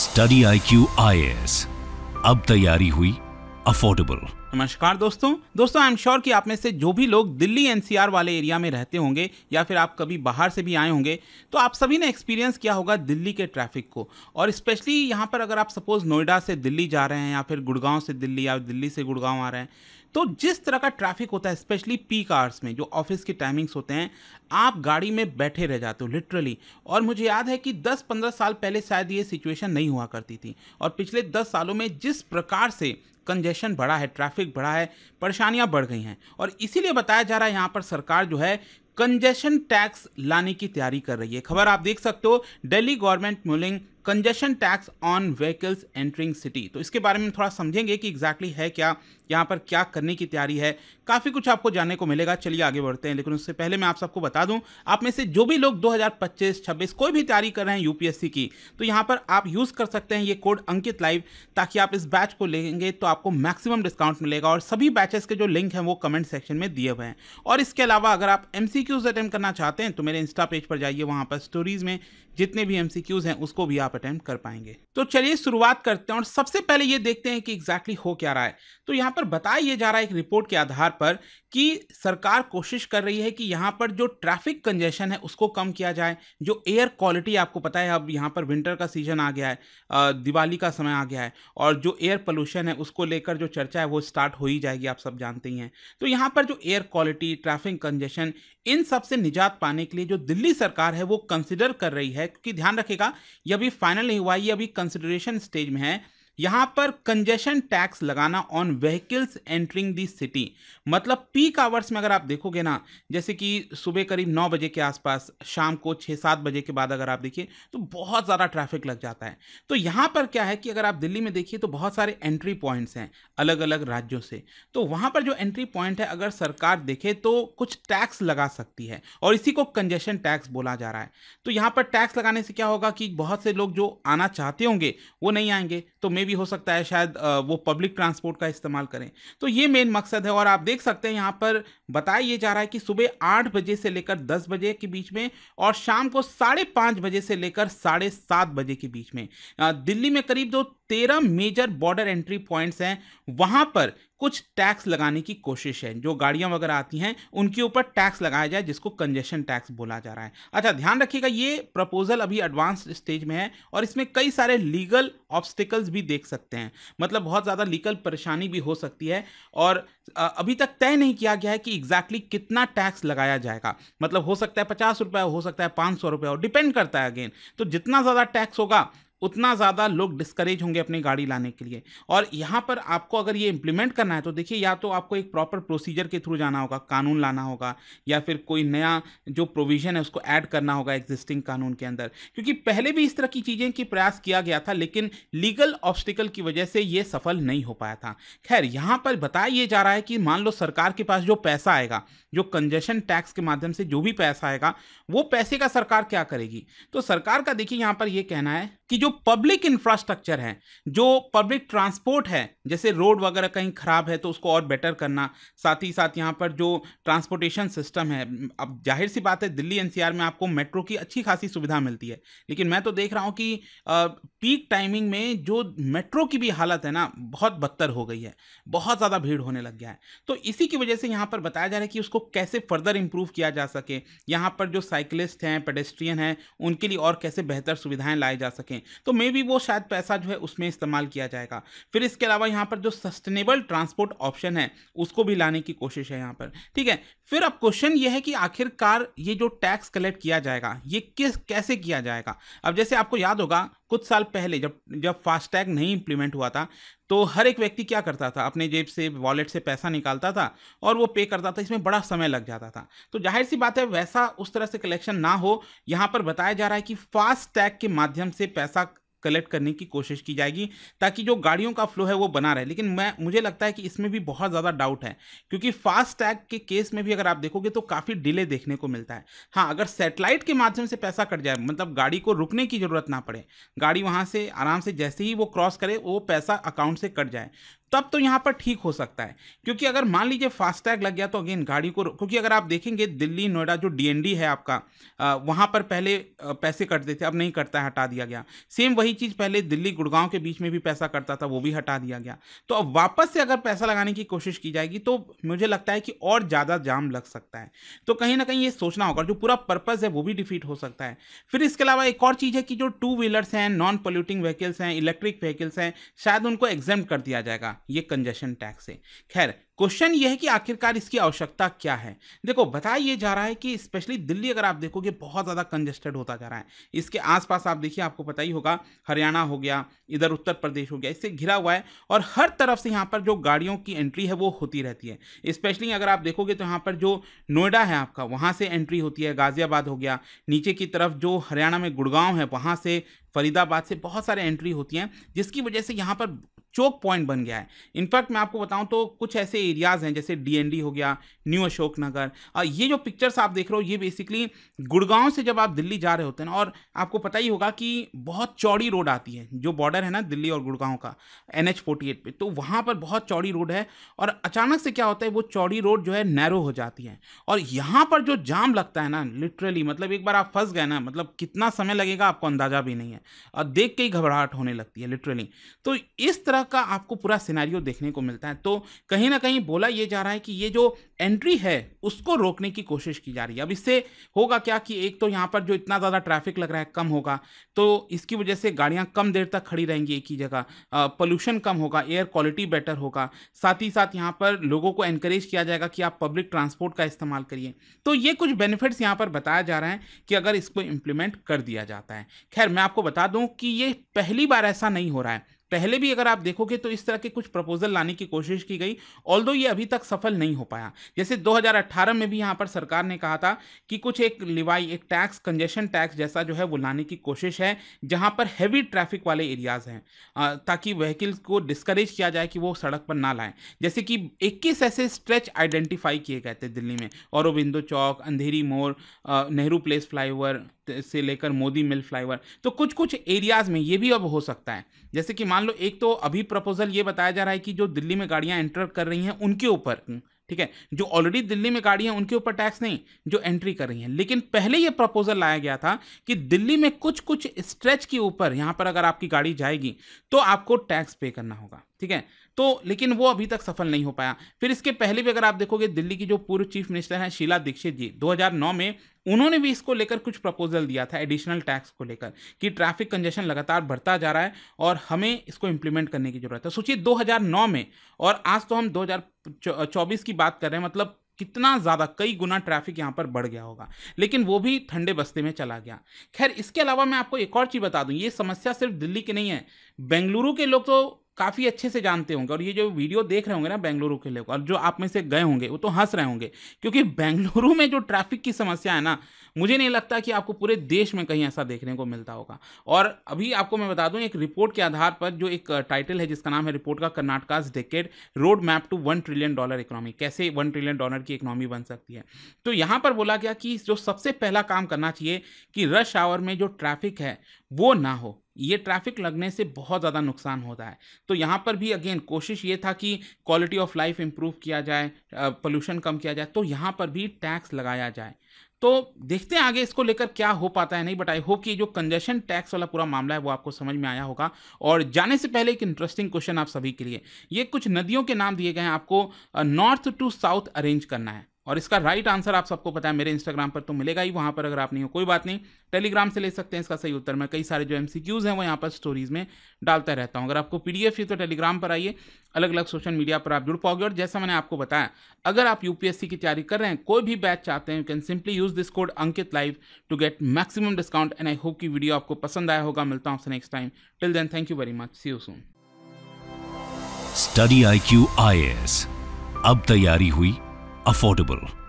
Study I Q अब तैयारी हुई अफोर्डेबल नमस्कार दोस्तों दोस्तों आई एम श्योर कि आप में से जो भी लोग दिल्ली एनसीआर वाले एरिया में रहते होंगे या फिर आप कभी बाहर से भी आए होंगे तो आप सभी ने एक्सपीरियंस किया होगा दिल्ली के ट्रैफिक को और स्पेशली यहाँ पर अगर आप सपोज नोएडा से दिल्ली जा रहे हैं या फिर गुड़गांव से दिल्ली या दिल्ली से गुड़गांव आ रहे हैं तो जिस तरह का ट्रैफिक होता है स्पेशली पी कार्स में जो ऑफिस के टाइमिंग्स होते हैं आप गाड़ी में बैठे रह जाते हो लिटरली और मुझे याद है कि 10-15 साल पहले शायद ये सिचुएशन नहीं हुआ करती थी और पिछले 10 सालों में जिस प्रकार से कंजेशन बढ़ा है ट्रैफिक बढ़ा है परेशानियाँ बढ़ गई हैं और इसीलिए बताया जा रहा है यहाँ पर सरकार जो है कंजेशन टैक्स लाने की तैयारी कर रही है खबर आप देख सकते हो Delhi government mulling congestion tax on vehicles entering city तो इसके बारे में थोड़ा समझेंगे कि एग्जैक्टली exactly है क्या यहाँ पर क्या करने की तैयारी है काफ़ी कुछ आपको जानने को मिलेगा चलिए आगे बढ़ते हैं लेकिन उससे पहले मैं आप सबको बता दूं आप में से जो भी लोग 2025 26 कोई भी तैयारी कर रहे हैं यूपीएससी की तो यहाँ पर आप यूज़ कर सकते हैं ये कोड अंकित लाइव ताकि आप इस बैच को लेंगे तो आपको मैक्सिमम डिस्काउंट मिलेगा और सभी बैचेस के जो लिंक हैं वो कमेंट सेक्शन में दिए हुए हैं और इसके अलावा अगर आप एम अटेम्प्ट करना चाहते हैं तो मेरे इंस्टा पेज पर जाइए वहाँ पर स्टोरीज़ में जितने भी एम हैं उसको भी आप आप अटेम्प्ट कर पाएंगे तो चलिए शुरुआत करते हैं और सबसे पहले ये देखते हैं कि एग्जैक्टली exactly हो क्या रहा है तो यहाँ पर बताया ये जा रहा है एक रिपोर्ट के आधार पर कि सरकार कोशिश कर रही है कि यहाँ पर जो ट्रैफिक कंजेशन है उसको कम किया जाए जो एयर क्वालिटी आपको पता है अब यहाँ पर विंटर का सीजन आ गया है दिवाली का समय आ गया है और जो एयर पोल्यूशन है उसको लेकर जो चर्चा है वो स्टार्ट हो ही जाएगी आप सब जानते ही हैं तो यहाँ पर जो एयर क्वालिटी ट्रैफिक कंजेशन इन सब से निजात पाने के लिए जो दिल्ली सरकार है वो कंसिडर कर रही है क्योंकि ध्यान रखेगा यह भी फाइनल नहीं हुआ ये अभी कंसिडरेशन स्टेज में है यहाँ पर कंजेशन टैक्स लगाना on vehicles entering the city मतलब पीक आवर्स में अगर आप देखोगे ना जैसे कि सुबह करीब नौ बजे के आसपास शाम को छः सात बजे के बाद अगर आप देखिए तो बहुत ज़्यादा ट्रैफिक लग जाता है तो यहाँ पर क्या है कि अगर आप दिल्ली में देखिए तो बहुत सारे एंट्री पॉइंट्स हैं अलग अलग राज्यों से तो वहाँ पर जो एंट्री पॉइंट है अगर सरकार देखे तो कुछ टैक्स लगा सकती है और इसी को कंजेशन टैक्स बोला जा रहा है तो यहाँ पर टैक्स लगाने से क्या होगा कि बहुत से लोग जो आना चाहते होंगे वो नहीं आएंगे तो मे भी हो सकता है शायद वो पब्लिक ट्रांसपोर्ट का इस्तेमाल करें तो ये मेन मकसद है और आप देख सकते हैं यहाँ पर बताया ये जा रहा है कि सुबह आठ बजे से लेकर दस बजे के बीच में और शाम को साढ़े पाँच बजे से लेकर साढ़े सात बजे के बीच में दिल्ली में करीब जो तेरह मेजर बॉर्डर एंट्री पॉइंट्स हैं वहाँ पर कुछ टैक्स लगाने की कोशिश है जो गाड़ियाँ वगैरह आती हैं उनके ऊपर टैक्स लगाया जाए जिसको कंजेशन टैक्स बोला जा रहा है अच्छा ध्यान रखिएगा ये प्रपोजल अभी एडवांस स्टेज में है और इसमें कई सारे लीगल ऑब्स्टिकल्स भी देख सकते हैं मतलब बहुत ज़्यादा लीगल परेशानी भी हो सकती है और अभी तक तय नहीं किया गया है कि एग्जैक्टली exactly कितना टैक्स लगाया जाएगा मतलब हो सकता है पचास रुपया हो सकता है पाँच सौ रुपया हो डिपेंड करता है अगेन तो जितना ज़्यादा टैक्स होगा उतना ज़्यादा लोग डिस्करेज होंगे अपनी गाड़ी लाने के लिए और यहाँ पर आपको अगर ये इम्प्लीमेंट करना है तो देखिए या तो आपको एक प्रॉपर प्रोसीजर के थ्रू जाना होगा कानून लाना होगा या फिर कोई नया जो प्रोविज़न है उसको ऐड करना होगा एग्जिस्टिंग कानून के अंदर क्योंकि पहले भी इस तरह की चीज़ें की प्रयास किया गया था लेकिन लीगल ऑब्स्टिकल की वजह से ये सफल नहीं हो पाया था खैर यहाँ पर बताया ये जा रहा है कि मान लो सरकार के पास जो पैसा आएगा जो कंजेशन टैक्स के माध्यम से जो भी पैसा आएगा वो पैसे का सरकार क्या करेगी तो सरकार का देखिए यहाँ पर ये कहना है कि जो पब्लिक इंफ्रास्ट्रक्चर है जो पब्लिक ट्रांसपोर्ट है जैसे रोड वगैरह कहीं ख़राब है तो उसको और बेटर करना साथ ही साथ यहाँ पर जो ट्रांसपोर्टेशन सिस्टम है अब जाहिर सी बात है दिल्ली एनसीआर में आपको मेट्रो की अच्छी खासी सुविधा मिलती है लेकिन मैं तो देख रहा हूँ कि पीक टाइमिंग में जो मेट्रो की भी हालत है ना बहुत बदतर हो गई है बहुत ज़्यादा भीड़ होने लग गया है तो इसी की वजह से यहाँ पर बताया जा रहा है कि उसको कैसे फर्दर इम्प्रूव किया जा सके यहाँ पर जो साइकिलिस्ट हैं पेडेस्ट्रियन हैं उनके लिए और कैसे बेहतर सुविधाएं लाई जा सकें तो मे बी वो शायद पैसा जो है उसमें इस्तेमाल किया जाएगा फिर इसके अलावा यहाँ पर जो सस्टेनेबल ट्रांसपोर्ट ऑप्शन है उसको भी लाने की कोशिश है यहाँ पर ठीक है फिर अब क्वेश्चन ये है कि आखिरकार ये जो टैक्स कलेक्ट किया जाएगा ये किस कैसे किया जाएगा अब जैसे आपको याद होगा कुछ साल पहले जब जब फास्टैग नहीं इम्प्लीमेंट हुआ था तो हर एक व्यक्ति क्या करता था अपने जेब से वॉलेट से पैसा निकालता था और वो पे करता था इसमें बड़ा समय लग जाता था तो जाहिर सी बात है वैसा उस तरह से कलेक्शन ना हो यहाँ पर बताया जा रहा है कि फास्टैग के माध्यम से पैसा कलेक्ट करने की कोशिश की जाएगी ताकि जो गाड़ियों का फ्लो है वो बना रहे लेकिन मैं मुझे लगता है कि इसमें भी बहुत ज़्यादा डाउट है क्योंकि फास्ट टैग के केस में भी अगर आप देखोगे तो काफ़ी डिले देखने को मिलता है हाँ अगर सेटेलाइट के माध्यम से पैसा कट जाए मतलब गाड़ी को रुकने की ज़रूरत ना पड़े गाड़ी वहाँ से आराम से जैसे ही वो क्रॉस करे वो पैसा अकाउंट से कट जाए तब तो यहाँ पर ठीक हो सकता है क्योंकि अगर मान लीजिए फास्टैग लग गया तो अगेन गाड़ी को क्योंकि अगर आप देखेंगे दिल्ली नोएडा जो डीएनडी है आपका वहाँ पर पहले पैसे कटते थे अब नहीं कटता है हटा दिया गया सेम वही चीज़ पहले दिल्ली गुड़गांव के बीच में भी पैसा कटता था वो भी हटा दिया गया तो अब वापस से अगर पैसा लगाने की कोशिश की जाएगी तो मुझे लगता है कि और ज़्यादा जाम लग सकता है तो कहीं ना कहीं ये सोचना होगा जो पूरा पर्पज़ है वो भी डिफीट हो सकता है फिर इसके अलावा एक और चीज़ है कि जो टू व्हीलर्स हैं नॉन पोल्यूटिंग व्हीकल्स हैं इलेक्ट्रिक व्हीकल्स हैं शायद उनको एग्जाम कर दिया जाएगा ये कंजेशन टैक्स है खैर क्वेश्चन यह है कि आखिरकार इसकी आवश्यकता क्या है देखो बताया ये जा रहा है कि स्पेशली दिल्ली अगर आप देखोगे बहुत ज़्यादा कंजेस्टेड होता जा रहा है इसके आसपास आप देखिए आपको पता ही होगा हरियाणा हो गया इधर उत्तर प्रदेश हो गया इससे घिरा हुआ है और हर तरफ से यहाँ पर जो गाड़ियों की एंट्री है वो होती रहती है स्पेशली अगर आप देखोगे तो यहाँ पर जो नोएडा है आपका वहाँ से एंट्री होती है गाज़ियाबाद हो गया नीचे की तरफ जो हरियाणा में गुड़गांव है वहाँ से फरीदाबाद से बहुत सारे एंट्री होती हैं जिसकी वजह से यहाँ पर चोक पॉइंट बन गया है इनफैक्ट मैं आपको बताऊं तो कुछ ऐसे एरियाज़ हैं जैसे डीएनडी हो गया न्यू अशोकनगर ये जो पिक्चर्स आप देख रहे हो ये बेसिकली गुड़गांव से जब आप दिल्ली जा रहे होते हैं और आपको पता ही होगा कि बहुत चौड़ी रोड आती है जो बॉर्डर है ना दिल्ली और गुड़गांव का एन एच पे तो वहाँ पर बहुत चौड़ी रोड है और अचानक से क्या होता है वो चौड़ी रोड जो है नैरो हो जाती है और यहाँ पर जो जाम लगता है ना लिटरली मतलब एक बार आप फंस गए ना मतलब कितना समय लगेगा आपको अंदाज़ा भी नहीं है और देख के ही घबराहट होने लगती है लिटरली तो इस तरह का आपको पूरा सिनारियो देखने को मिलता है तो कहीं ना कहीं कहीं बोला ये जा रहा है कि ये जो एंट्री है उसको रोकने की कोशिश की जा रही है अब इससे होगा क्या कि एक तो यहाँ पर जो इतना ज़्यादा ट्रैफिक लग रहा है कम होगा तो इसकी वजह से गाड़ियाँ कम देर तक खड़ी रहेंगी एक ही जगह पोल्यूशन कम होगा एयर क्वालिटी बेटर होगा साथ ही साथ यहाँ पर लोगों को एनकरेज किया जाएगा कि आप पब्लिक ट्रांसपोर्ट का इस्तेमाल करिए तो ये कुछ बेनिफिट्स यहाँ पर बताया जा रहा है कि अगर इसको इम्प्लीमेंट कर दिया जाता है खैर मैं आपको बता दूँ कि ये पहली बार ऐसा नहीं हो रहा है पहले भी अगर आप देखोगे तो इस तरह के कुछ प्रपोजल लाने की कोशिश की गई ऑल ये अभी तक सफल नहीं हो पाया जैसे 2018 में भी यहाँ पर सरकार ने कहा था कि कुछ एक लिवाई एक टैक्स कंजेशन टैक्स जैसा जो है वो लाने की कोशिश है जहाँ पर हैवी ट्रैफिक वाले एरियाज हैं ताकि व्हीकल्स को डिस्करेज किया जाए कि वो सड़क पर ना लाएं जैसे कि 21 ऐसे स्ट्रेच आइडेंटिफाई किए गए थे दिल्ली में औरबिंदो चौक अंधेरी मोड़ नेहरू प्लेस फ्लाईओवर से लेकर मोदी मिल फ्लाईओवर तो कुछ कुछ एरियाज़ में ये भी अब हो सकता है जैसे कि मान लो एक तो अभी प्रपोजल ये बताया जा रहा है कि जो दिल्ली में गाड़ियाँ एंटर कर रही हैं उनके ऊपर ठीक है जो ऑलरेडी दिल्ली में गाड़ियाँ उनके ऊपर टैक्स नहीं जो एंट्री कर रही हैं लेकिन पहले ये प्रपोजल लाया गया था कि दिल्ली में कुछ कुछ स्ट्रेच के ऊपर यहाँ पर अगर आपकी गाड़ी जाएगी तो आपको टैक्स पे करना होगा ठीक है तो लेकिन वो अभी तक सफल नहीं हो पाया फिर इसके पहले भी अगर आप देखोगे दिल्ली की जो पूर्व चीफ मिनिस्टर हैं शीला दीक्षित जी 2009 में उन्होंने भी इसको लेकर कुछ प्रपोजल दिया था एडिशनल टैक्स को लेकर कि ट्रैफिक कंजेशन लगातार बढ़ता जा रहा है और हमें इसको इम्प्लीमेंट करने की ज़रूरत है सोचिए दो में और आज तो हम दो की बात कर रहे हैं मतलब कितना ज़्यादा कई गुना ट्रैफिक यहाँ पर बढ़ गया होगा लेकिन वो भी ठंडे बस्ते में चला गया खैर इसके अलावा मैं आपको एक और चीज़ बता दूँ ये समस्या सिर्फ दिल्ली की नहीं है बेंगलुरु के लोग तो काफ़ी अच्छे से जानते होंगे और ये जो वीडियो देख रहे होंगे ना बेंगलुरु के लोग और जो आप में से गए होंगे वो तो हंस रहे होंगे क्योंकि बेंगलुरु में जो ट्रैफिक की समस्या है ना मुझे नहीं लगता कि आपको पूरे देश में कहीं ऐसा देखने को मिलता होगा और अभी आपको मैं बता दूं एक रिपोर्ट के आधार पर जो एक टाइटल है जिसका नाम है रिपोर्ट का Karnataka's decade road map to one trillion dollar economy कैसे वन ट्रिलियन डॉलर की इकोनॉमी बन सकती है तो यहाँ पर बोला गया कि जो सबसे पहला काम करना चाहिए कि रश आवर में जो ट्रैफिक है वो ना हो ये ट्रैफिक लगने से बहुत ज़्यादा नुकसान होता है तो यहाँ पर भी अगेन कोशिश ये था कि क्वालिटी ऑफ लाइफ इम्प्रूव किया जाए पोल्यूशन कम किया जाए तो यहाँ पर भी टैक्स लगाया जाए तो देखते हैं आगे इसको लेकर क्या हो पाता है नहीं बट आई होप कि जो कंजेशन टैक्स वाला पूरा मामला है वो आपको समझ में आया होगा और जाने से पहले एक इंटरेस्टिंग क्वेश्चन आप सभी के लिए ये कुछ नदियों के नाम दिए गए हैं आपको नॉर्थ टू साउथ अरेंज करना है और इसका राइट आंसर आप सबको पता है मेरे इंस्टाग्राम पर तो मिलेगा ही वहां पर अगर आप नहीं हो कोई बात नहीं टेलीग्राम से ले सकते हैं इसका सही उत्तर मैं कई सारे जो एम हैं वो यहाँ पर स्टोरीज में डालता रहता हूँ अगर आपको पी डी तो टेलीग्राम पर आइए अलग अलग सोशल मीडिया पर आप जुड़ पाओगे और जैसा मैंने आपको बताया अगर आप यूपीएससी की तैयारी कर रहे हैं कोई भी बैच चाहते हैं you can simply use this code Ankit live to get maximum discount and I hope की वीडियो आपको पसंद आया होगा मिलता हूँ आपसे next time till then thank you very much see you soon study I Q I S अब तैयारी हुई affordable.